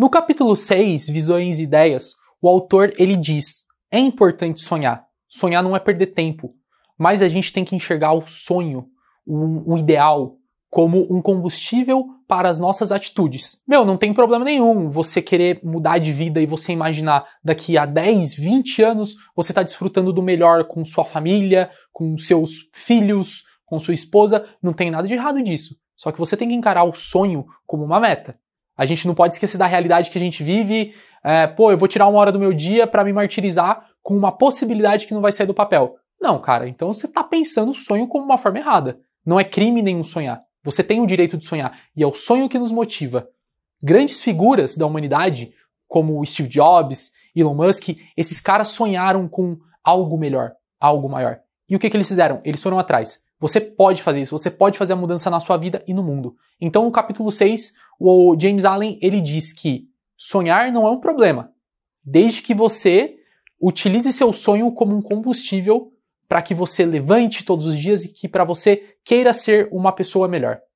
No capítulo 6, Visões e Ideias, o autor ele diz: é importante sonhar. Sonhar não é perder tempo, mas a gente tem que enxergar o sonho, o, o ideal, como um combustível para as nossas atitudes. Meu, não tem problema nenhum você querer mudar de vida e você imaginar daqui a 10, 20 anos você está desfrutando do melhor com sua família, com seus filhos, com sua esposa. Não tem nada de errado disso. Só que você tem que encarar o sonho como uma meta. A gente não pode esquecer da realidade que a gente vive. É, pô, eu vou tirar uma hora do meu dia para me martirizar com uma possibilidade que não vai sair do papel. Não, cara, então você tá pensando o sonho como uma forma errada. Não é crime nenhum sonhar. Você tem o direito de sonhar e é o sonho que nos motiva. Grandes figuras da humanidade, como Steve Jobs, Elon Musk, esses caras sonharam com algo melhor, algo maior. E o que, que eles fizeram? Eles foram atrás. Você pode fazer isso, você pode fazer a mudança na sua vida e no mundo. Então, no capítulo 6, o James Allen, ele diz que sonhar não é um problema, desde que você utilize seu sonho como um combustível para que você levante todos os dias e que para você queira ser uma pessoa melhor.